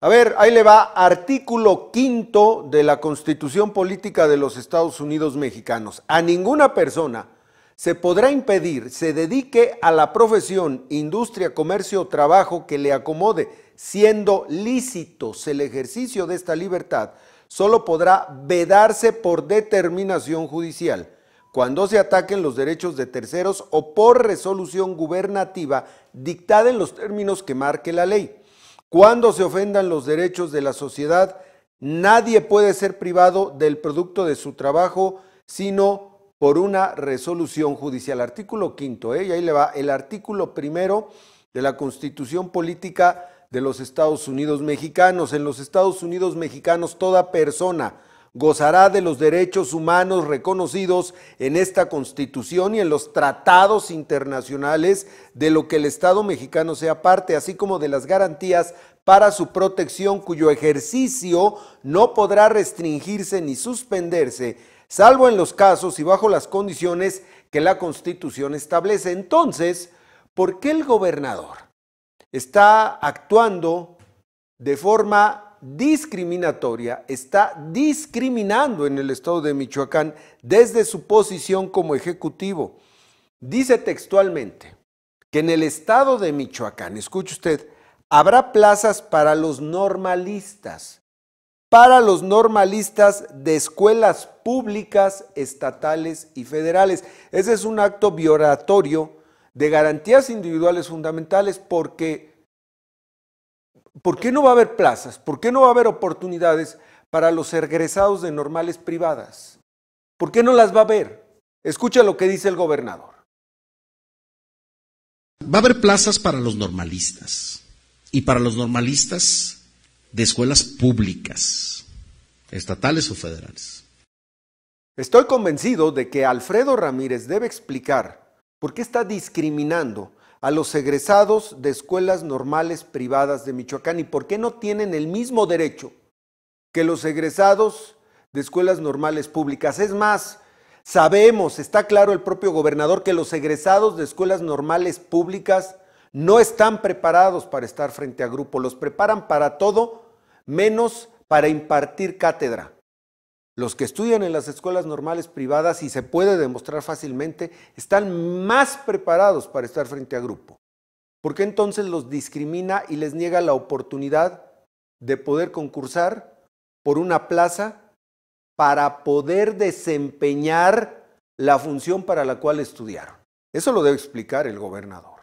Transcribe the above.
A ver, ahí le va artículo quinto de la Constitución Política de los Estados Unidos Mexicanos. A ninguna persona se podrá impedir se dedique a la profesión, industria, comercio o trabajo que le acomode, siendo lícitos el ejercicio de esta libertad, solo podrá vedarse por determinación judicial cuando se ataquen los derechos de terceros o por resolución gubernativa dictada en los términos que marque la ley. Cuando se ofendan los derechos de la sociedad, nadie puede ser privado del producto de su trabajo, sino por una resolución judicial. Artículo quinto, ¿eh? y ahí le va, el artículo primero de la Constitución Política de los Estados Unidos Mexicanos. En los Estados Unidos Mexicanos, toda persona gozará de los derechos humanos reconocidos en esta Constitución y en los tratados internacionales de lo que el Estado mexicano sea parte, así como de las garantías para su protección cuyo ejercicio no podrá restringirse ni suspenderse, salvo en los casos y bajo las condiciones que la Constitución establece. Entonces, ¿por qué el gobernador está actuando de forma discriminatoria, está discriminando en el estado de Michoacán desde su posición como ejecutivo. Dice textualmente que en el estado de Michoacán, escuche usted, habrá plazas para los normalistas, para los normalistas de escuelas públicas, estatales y federales. Ese es un acto violatorio de garantías individuales fundamentales porque ¿Por qué no va a haber plazas? ¿Por qué no va a haber oportunidades para los egresados de normales privadas? ¿Por qué no las va a haber? Escucha lo que dice el gobernador. Va a haber plazas para los normalistas y para los normalistas de escuelas públicas, estatales o federales. Estoy convencido de que Alfredo Ramírez debe explicar por qué está discriminando a los egresados de escuelas normales privadas de Michoacán y por qué no tienen el mismo derecho que los egresados de escuelas normales públicas. Es más, sabemos, está claro el propio gobernador, que los egresados de escuelas normales públicas no están preparados para estar frente a grupo, los preparan para todo menos para impartir cátedra. Los que estudian en las escuelas normales privadas, y se puede demostrar fácilmente, están más preparados para estar frente a grupo. ¿Por qué entonces los discrimina y les niega la oportunidad de poder concursar por una plaza para poder desempeñar la función para la cual estudiaron? Eso lo debe explicar el gobernador.